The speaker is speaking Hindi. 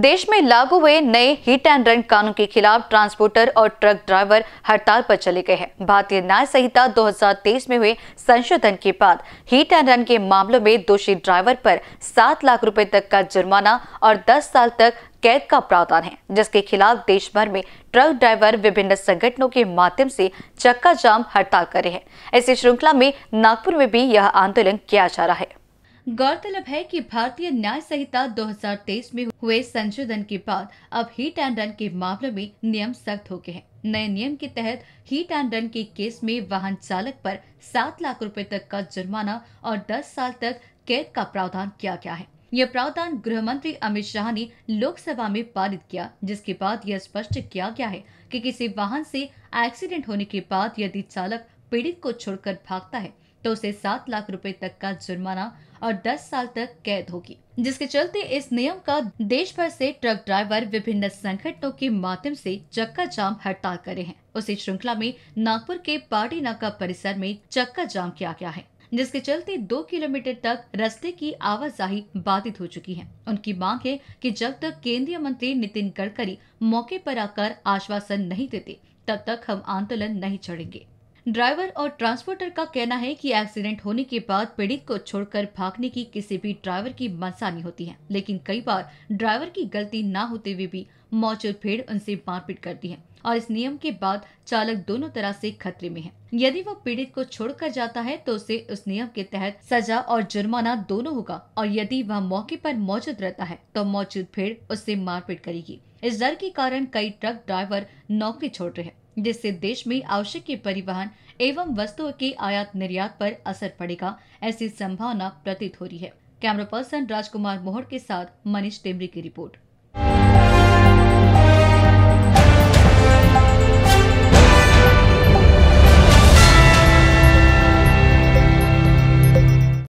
देश में लागू हुए नए हिट एंड रन कानून के खिलाफ ट्रांसपोर्टर और ट्रक ड्राइवर हड़ताल पर चले गए हैं भारतीय न्याय संहिता 2023 में हुए संशोधन के बाद हिट एंड रन के मामलों में दोषी ड्राइवर पर 7 लाख रुपए तक का जुर्माना और 10 साल तक कैद का प्रावधान है जिसके खिलाफ देश भर में ट्रक ड्राइवर विभिन्न संगठनों के माध्यम से चक्का जाम हड़ताल कर रहे हैं ऐसी श्रृंखला में नागपुर में भी यह आंदोलन किया जा रहा है गौरतलब है कि भारतीय न्याय संहिता 2023 में हुए संशोधन के बाद अब हिट एंड रन के मामले में नियम सख्त हो गए हैं नए नियम के तहत हिट एंड रन के केस में वाहन चालक पर सात लाख रुपए तक का जुर्माना और दस साल तक कैद का प्रावधान किया गया है यह प्रावधान गृह मंत्री अमित शाह ने लोकसभा में पारित किया जिसके बाद यह स्पष्ट किया गया है कि किसी वाहन से एक्सीडेंट होने के बाद यदि चालक पीड़ित को छोड़कर भागता है तो उसे सात लाख रुपए तक का जुर्माना और दस साल तक कैद होगी जिसके चलते इस नियम का देश भर से ट्रक ड्राइवर विभिन्न संगठनों के माध्यम से चक्का जाम हड़ताल करे हैं उसी श्रृंखला में नागपुर के पार्टी नाका परिसर में चक्का जाम किया गया है जिसके चलते दो किलोमीटर तक रास्ते की आवाजाही बाधित हो चुकी है उनकी मांग है कि जब तक केंद्रीय मंत्री नितिन गडकरी मौके पर आकर आश्वासन नहीं देते तब तक हम आंदोलन नहीं छोड़ेंगे ड्राइवर और ट्रांसपोर्टर का कहना है कि एक्सीडेंट होने के बाद पीड़ित को छोड़कर भागने की किसी भी ड्राइवर की मनसा नहीं होती है लेकिन कई बार ड्राइवर की गलती न होते हुए भी मौजूद भीड़ उनसे मारपीट करती है और इस नियम के बाद चालक दोनों तरह से खतरे में है यदि वह पीड़ित को छोड़कर जाता है तो उसे उस नियम के तहत सजा और जुर्माना दोनों होगा और यदि वह मौके पर मौजूद रहता है तो मौजूद भीड़ उससे मारपीट करेगी इस डर के कारण कई ट्रक ड्राइवर नौकरी छोड़ रहे हैं जिससे देश में आवश्यक के परिवहन एवं वस्तुओं के आयात निर्यात पर असर पड़ेगा ऐसी संभावना प्रतीत हो रही है कैमरा पर्सन राजकुमार मोहर के साथ मनीष टेमरी की रिपोर्ट